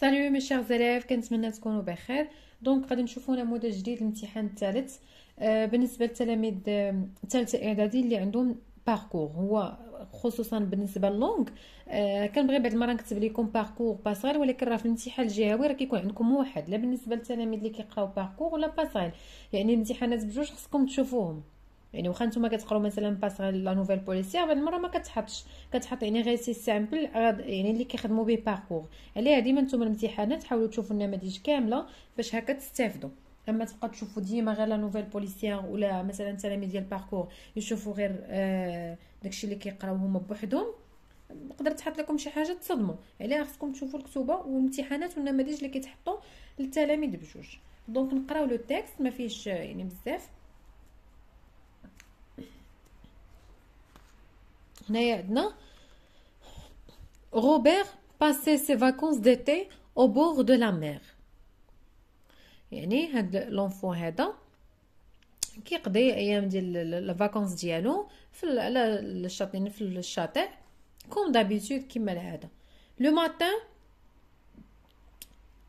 سالو مي شيغ زلاف كنتمنى تكونوا بخير دونك غادي نشوفوا نموذج جديد الامتحان الثالث آه بالنسبه للتلاميذ الثالثه آه، اعدادي اللي عندهم باركور هو خصوصا بالنسبه للونغ آه كنبغي بعد المره نكتب لكم باركور باسال ولكن راه في الامتحان الجهوي راه كيكون عندكم واحد لا بالنسبه للتلاميذ اللي كيقراو باركور ولا باسال يعني الامتحانات بجوج خصكم تشوفوهم يعني واخا نتوما كتقراو مثلا باس لا نوفيل بوليسيير بعض المره ما كتحطش كتحط يعني غير سي سامبل يعني اللي كيخدموا به باركور عليها ديما نتوما الامتحانات حاولوا تشوفوا النماذج كامله باش هكا تستافدوا اما تبقى تشوفوا ديما غير لا نوفيل بوليسيير ولا مثلا التلاميذ ديال باركور يشوفوا غير آه داكشي اللي كيقراو هما بوحدهم نقدر تحط لكم شي حاجه تصدموا عليها خصكم تشوفوا الكتوبه والامتحانات والنماذج اللي كيتحطوا للتلاميذ بجوج دونك نقراو لو تيكست ما فيهش يعني بزاف Robert passait ses vacances d'été au bord de la mer. يعني هاد لونفو هذا كيقضي ايام ديال vacances ديالو في la الشاطئ comme في الشاطئ كوم دابيتود كيما Le matin,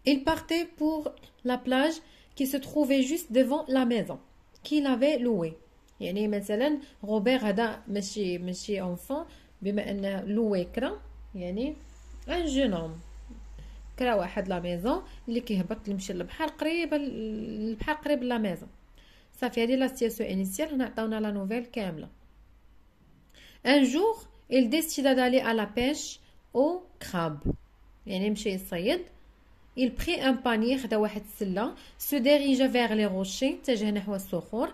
il partait pour la plage qui se trouvait juste devant la maison qu'il avait louée يعني مثلا غوبير هذا ماشي ماشي اونفون بما انه لوي كرا يعني ان جون كرا واحد لا ميزون اللي كيهبط يمشي للبحر قريب البحر قريب لا ميزون صافي هذه لا سيتياسيون انيسيال هنا عطاونا لا نوفيل كامله ان جور il décida d'aller à la pêche au crabe يعني مشى يصيد il prit un panier خدا واحد السله se dirigea vers les rochers اتجه نحو الصخور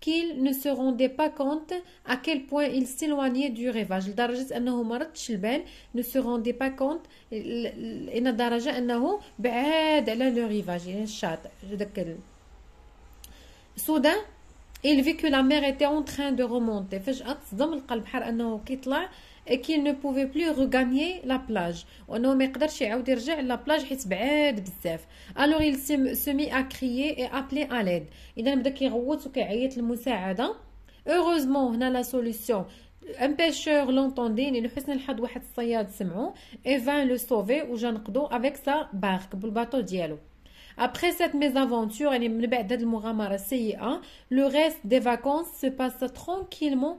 qu'il ne se rendait pas compte à quel point il s'éloignait du rivage. Le darajé annahu ne se rendait pas compte. qu'il était darajé annahu bad le rivage. Soudain, il vit que la mer était en train de remonter. le cœur, et qu'il ne pouvait plus regagner la plage Alors il se mit à crier et appeler à l'aide il بدا كيغوت à heureusement la solution un pêcheur l'entendait et vint le sauver Jean avec sa barque Après cette mésaventure, le reste des vacances se passa tranquillement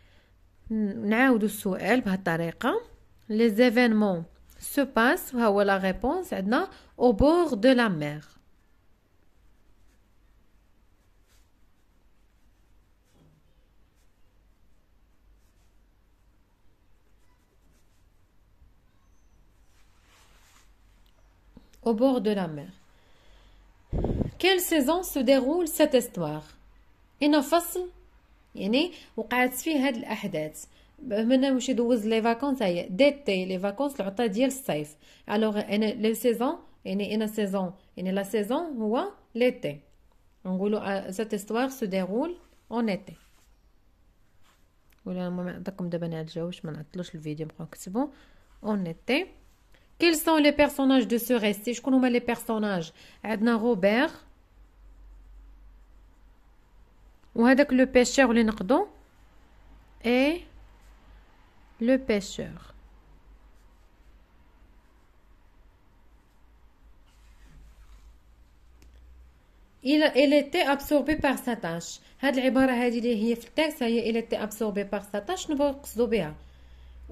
نعاودوا السؤال بهالطريقه les événements se passent وهو la réponse عندنا au bord de la mer au bord de la mer. Quelle saison se déroule cette histoire? Une يعني وقعت فيه هاد الاحداث هنا واش يدوز لي فاكونس هي ديتي لي فاكونس العطله ديال الصيف الوغ انا لو سيزون يعني انا سيزون يعني لا سيزون هو ليتي نقولوا سات استوار سو ديرول اون ايتي ولا ما نعطيكم دابا انا الجو باش ما نعطلوش الفيديو نبقاو نكتبوا اون ايتي كيل سون لي بيرسوناج دو سو ريستي شكون هما لي بيرسوناج عندنا روبير وهذاك لو بيشور اللي نقدو اي لو بيشور il il était absorbé par sa tâche هاد العباره هادي اللي هي في التاكس هي il était absorbé par sa tâche نبغي نقصدو بها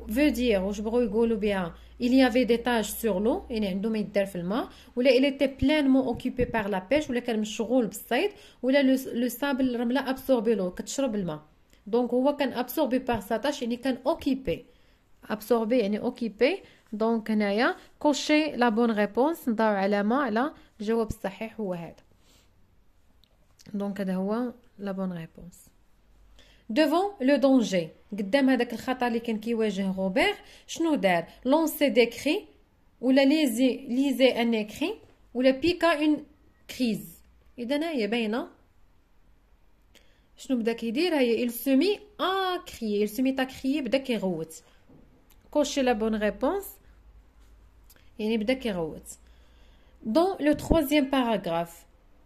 فو دير واش بغاو يقولوا بها il y avait des tâches sur l'eau يعني عندهم يدار في الماء ولا il était pleinement occupé par la pêche ولا كان مشغول بالصيد ولا لو سابل الرمله ابسوربي لو كتشرب الماء دونك هو كان ابسوربي بار سا تاش يعني كان اوكيبي ابسوربي يعني اوكيبي دونك هنايا كوشي لا بون ريبونس نضعو علامه على الجواب الصحيح هو هذا دونك هذا هو لا بون ريبونس devant le danger قدام هذاك الخطر اللي Robert, كيواجه روبير شنو دار لونسي دي كري ولا ليزي ليزي ou كري il se mit à crier il se mit à crier بدا كيغوت كوشي لا بون ريبونس dans le troisième paragraphe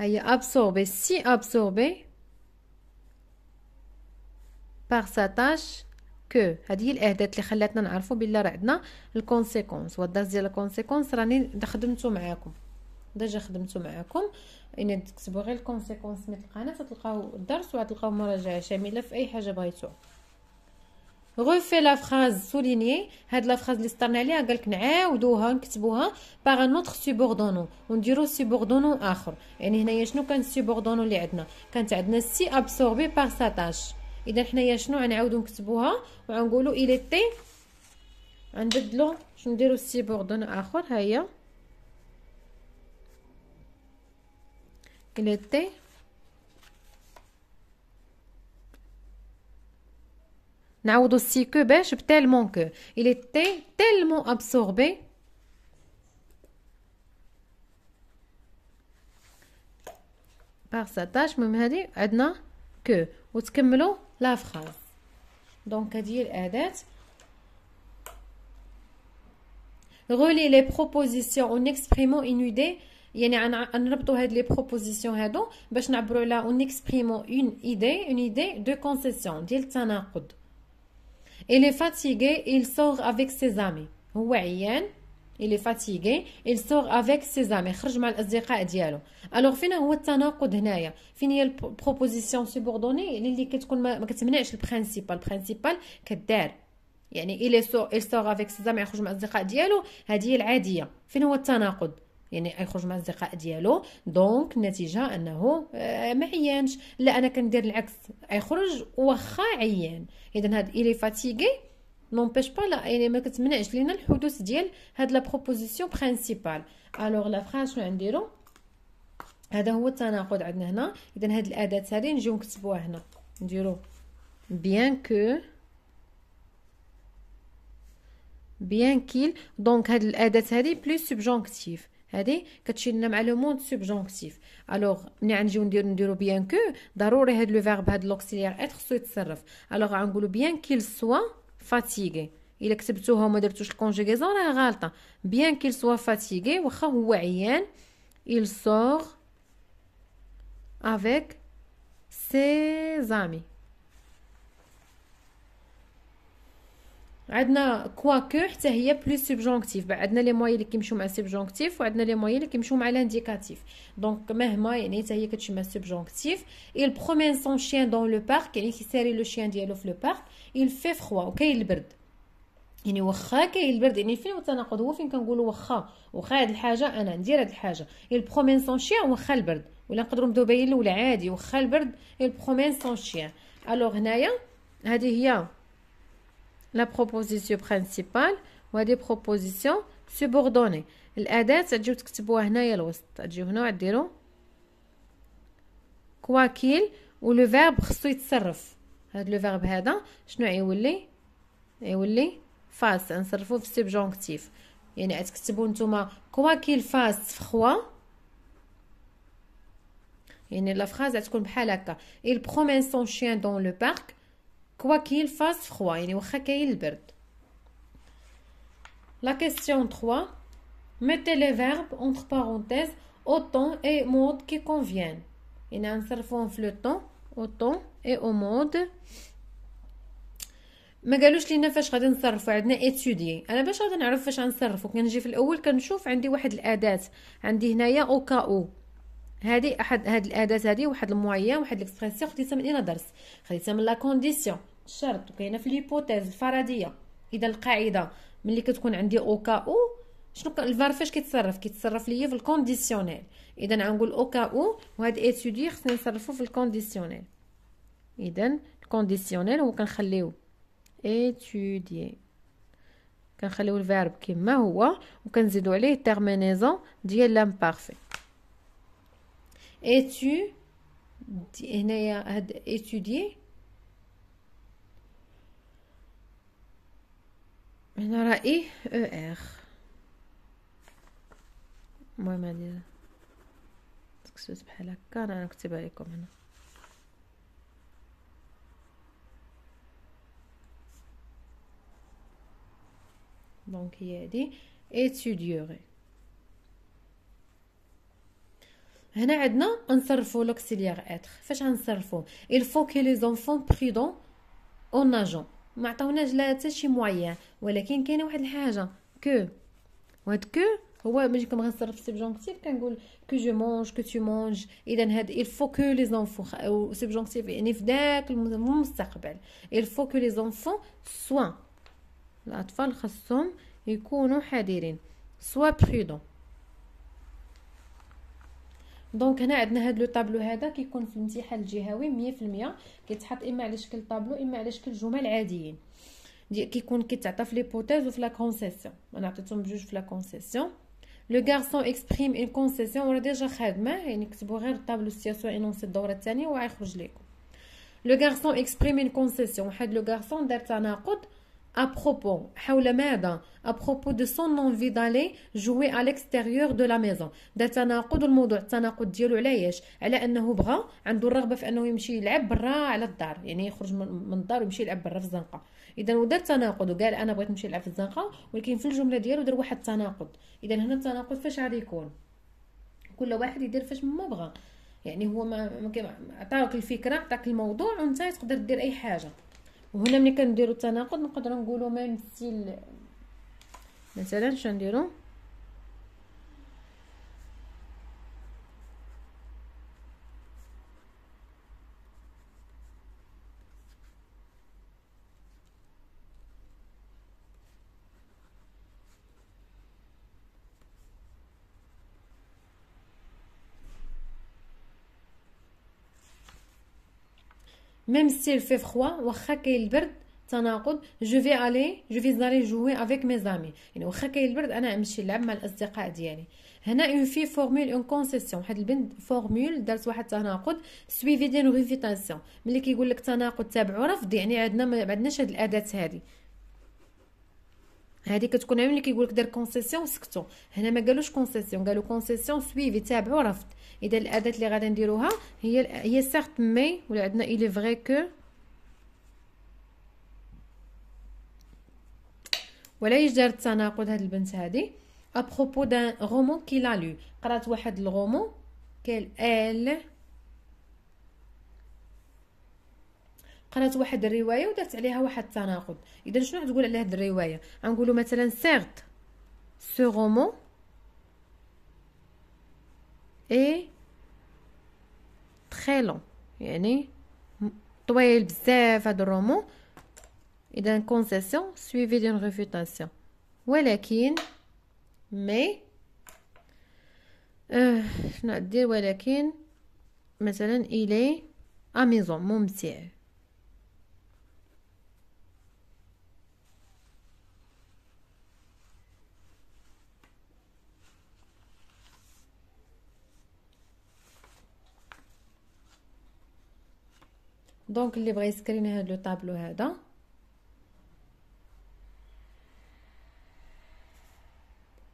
هي absorbée si absorbée par sa tâche كو هذه هي الاهداف اللي خلاتنا نعرفوا بلا راه عندنا الكونسيكونس والدرس ديال الكونسيكونس راني خدمته معاكم ديجا خدمته معاكم ان تكتبوا غير الكونسيكونس من القناه تلقاو الدرس وغتلقاو مراجعه شامله في اي حاجه بغيتو غوفي لا فراز سوليني هاد لا فراز اللي سطرنا عليها قالك نعاودوها نكتبوها باغ ان اوتر سوبوردونو ونديرو سوبوردونو اخر يعني هنايا شنو كان سوبوردونو اللي عندنا كانت عندنا سي ابسوربي بار ساتاش اذا حنايا شنو غنعاودو نكتبوها وغنقولو الي تي غنبدلو شنو نديرو سوبوردونو اخر ها هي الي تي Ben, Il était tellement absorbé. Par sa tâche chose, Mohamed, adn que, on termine la phrase. Donc, d'ici a les propositions en exprimant une idée. Il a les propositions. on exprime une idée, une idée de concession. Il a il est fatigué il sort avec ses amis هو عيان il est fatigué il sort avec ses amis خرج مع الاصدقاء ديالو الوغ فين هو التناقض هنايا فين هي البروبوزيسيون سوبوردوني اللي كتكون ما, كتمنعش البرينسيبال البرينسيبال كدار يعني il sort il sort avec ses amis يخرج مع الاصدقاء ديالو هذه هي العاديه فين هو التناقض يعني غيخرج مع الاصدقاء ديالو دونك النتيجه انه آه، ما عيانش لا انا كندير العكس غيخرج واخا عيان اذا هاد الي فاتيغي نونبيش با لا يعني ما كتمنعش لينا الحدوث ديال هاد لا بروبوزيسيون برينسيبال الوغ لا فراس شنو غنديرو هذا هو التناقض عندنا هنا اذا هاد الاداه هذه نجيو نكتبوها هنا نديرو بيان كو بيان كيل دونك هاد الاداه هذه بلوس سبجونكتيف هذه كتشيلنا مع لو موند سوبجونكتيف الوغ ملي غنجيو نديرو نديرو بيان كو ضروري هاد لو فيرب هاد لوكسيليير ات خصو يتصرف الوغ غنقولو بيان كيل سوا فاتيغي الا كتبتوها وما درتوش الكونجيغيزون راه غالطه بيان كيل سوا فاتيغي واخا هو عيان il sort avec ses amis عندنا كواكو حتى هي بلو سبجونكتيف عندنا لي موي اللي كيمشيو مع سبجونكتيف وعندنا لي موي اللي كيمشيو مع لانديكاتيف دونك مهما يعني حتى هي كتمشي مع سبجونكتيف il promène son chien dans le parc يعني كيساري لو شيان ديالو في لو بارك il fait froid وكاين البرد يعني واخا كاين البرد يعني فين التناقض هو فين كنقولوا واخا واخا هاد الحاجه انا ندير هاد الحاجه il promène son chien واخا البرد ولا نقدروا نبداو باين الاولى عادي واخا البرد il promène son chien الوغ هنايا هذه هي la proposition principale ou des propositions subordonnée. L'aide, cest à que tu peux avoir un quoi qu'il ou le verbe il se Le verbe est subjonctif. que Quoi qu'il fasse, froid? la phrase est-ce qu'on Il promet son chien dans le parc. كوا كاين فاس فخوا يعني واخا كاين البرد لا كيسيون 3 ميتي لي فيرب entre بارونتيز او طون اي مود كي كونفيان يعني نصرفوهم في لو طون او طون اي او مود ما قالوش لينا فاش غادي نصرفو عندنا اتودي انا باش غادي نعرف فاش غنصرفو كنجي في الاول كنشوف عندي واحد الاداه عندي هنايا او كا او هذه احد هاد الاداه هذه واحد المويان واحد الاكسبرسيون خديتها من اين درس خديتها من لا كونديسيون الشرط وكاينه في ليبوتيز الفرضيه اذا القاعده ملي كتكون عندي او كا او شنو الفار فاش كيتصرف كيتصرف ليا في الكونديسيونيل اذا غنقول او كا او وهاد اتيدي خصني نصرفو في الكونديسيونيل اذا الكونديسيونيل هو كنخليو اتيدي كنخليو الفيرب كما هو وكنزيدو عليه تيرمينيزون ديال لامبارفي اتيدي هنايا هاد اتيدي هنا راهي او اخ المهم هادي تكسوت بحال هكا انا نكتبها لكم هنا دونك هي هادي étudierai هنا عندنا نصرفوا لوكسيليير اتر فاش غنصرفو الفو كي لي les enfants prudents en ما عطاوناش لا حتى شي مويان ولكن كاينه واحد الحاجه كو وهاد كو هو ملي كنبغي نصرف السبجونكتيف كنقول كو جو مونج كو تو مونج اذا هاد il faut que les enfants او سبجونكتيف يعني في داك المستقبل il faut que les enfants soient الاطفال خاصهم يكونوا حذرين سوا بريدون دونك هنا عندنا هاد لو طابلو هذا كيكون في الامتحان الجهوي 100% كيتحط اما على شكل طابلو اما على شكل جمل عاديين كيكون كيتعطى في ليبوتيز وفي لا كونسيسيون انا عطيتهم بجوج في لا كونسيسيون لو غارسون اكسبريم اون كونسيسيون وراه ديجا خادمه يعني كتبوا غير الطابلو سياسو انونسي الدوره الثانيه وغيخرج لكم لو غارسون اكسبريم اون كونسيسيون واحد لو غارسون دار تناقض à propos, à propos de son envie d'aller jouer à l'extérieur de la maison. ده تناقض الموضوع التناقض ديالو علاش على انه بغى عنده الرغبه في انه يمشي يلعب برا على الدار يعني يخرج من الدار ويمشي يلعب برا في الزنقه اذا ودار تناقض وقال انا بغيت نمشي نلعب في الزنقه ولكن في الجمله ديالو دار واحد التناقض اذا هنا التناقض فاش غادي يكون كل واحد يدير فاش ما بغى يعني هو ما عطاك الفكره عطاك الموضوع وانت تقدر دير اي حاجه وهنا ملي كنديروا التناقض نقدروا نقولوا ميم سي مثلا نديرو ميم سيل في فخوا واخا كاين البرد تناقض جو في الي جو في زاري جوي افيك مي زامي يعني واخا كاين البرد انا نمشي نلعب مع الاصدقاء ديالي هنا اون في فورمول اون كونسيسيون واحد البنت فورمول دارت واحد التناقض سويفي ديال ريفيتاسيون ملي كيقول لك تناقض تابعو رفض يعني عندنا ما عندناش هاد الاداه هادي هادي كتكون عيون اللي كيقول لك دار كونسيسيون سكتوا هنا ما قالوش كونسيسيون قالوا كونسيسيون سويفي تابعوا رفض اذا الاداه اللي غادي نديروها هي هي سيرت مي ولا عندنا الي فغي كو ولا يجدر التناقض هاد البنت هادي ابروبو دان رومون كي لا لو قرات واحد الغومون كيل ال قرات واحد الروايه ودارت عليها واحد التناقض اذا شنو غتقول على هذه الروايه غنقولوا مثلا سيغت سو رومون اي تري لون يعني طويل بزاف هذا الرومون اذا كونسيسيون سويفي دون ريفوتاسيون ولكن مي اه شنو ندير ولكن مثلا الي اميزون ممتع دونك اللي بغى يسكريني هاد لو طابلو هذا